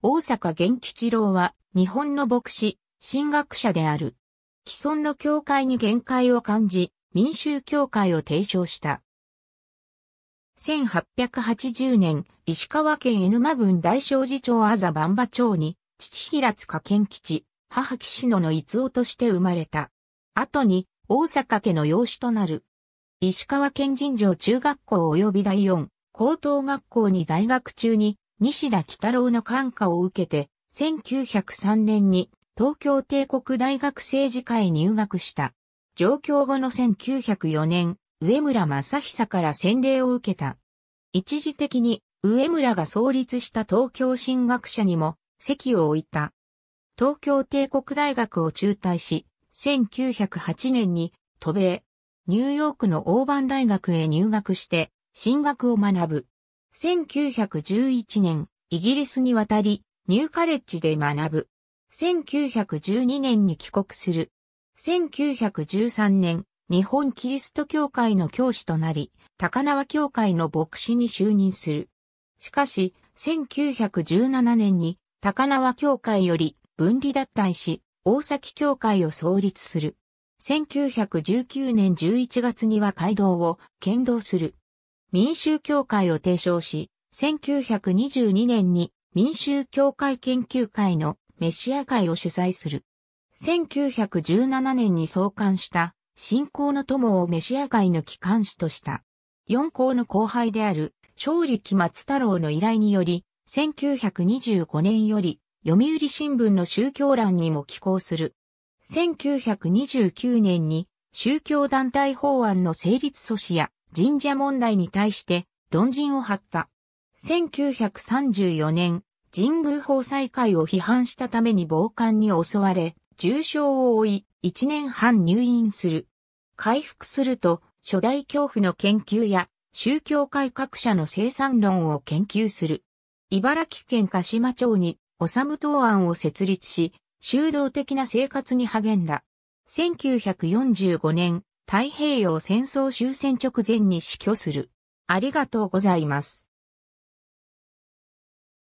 大阪元吉郎は日本の牧師、神学者である。既存の教会に限界を感じ、民衆教会を提唱した。1880年、石川県江沼郡大正寺町あざ万場町に、父平塚健吉、母岸野の逸夫として生まれた。後に、大阪家の養子となる。石川県神城中学校及び第四、高等学校に在学中に、西田北郎の感化を受けて、1903年に東京帝国大学政治へ入学した。上京後の1904年、上村正久から洗礼を受けた。一時的に上村が創立した東京進学者にも席を置いた。東京帝国大学を中退し、1908年に渡米、ニューヨークのオーバン大学へ入学して、進学を学ぶ。1911年、イギリスに渡り、ニューカレッジで学ぶ。1912年に帰国する。1913年、日本キリスト教会の教師となり、高輪教会の牧師に就任する。しかし、1917年に高輪教会より分離脱退し、大崎教会を創立する。1919年11月には街道を剣道する。民衆協会を提唱し、1922年に民衆協会研究会のメシア会を主催する。1917年に創刊した信仰の友をメシア会の機関士とした。四校の後輩である勝利木松太郎の依頼により、1925年より読売新聞の宗教欄にも寄稿する。1929年に宗教団体法案の成立阻止や神社問題に対して論陣を張った。1934年、神宮法裁会を批判したために暴漢に襲われ、重傷を負い、1年半入院する。回復すると、初代恐怖の研究や宗教改革者の生産論を研究する。茨城県鹿島町に、おさむ東案を設立し、修道的な生活に励んだ。1945年、太平洋戦争終戦直前に死去する。ありがとうございます。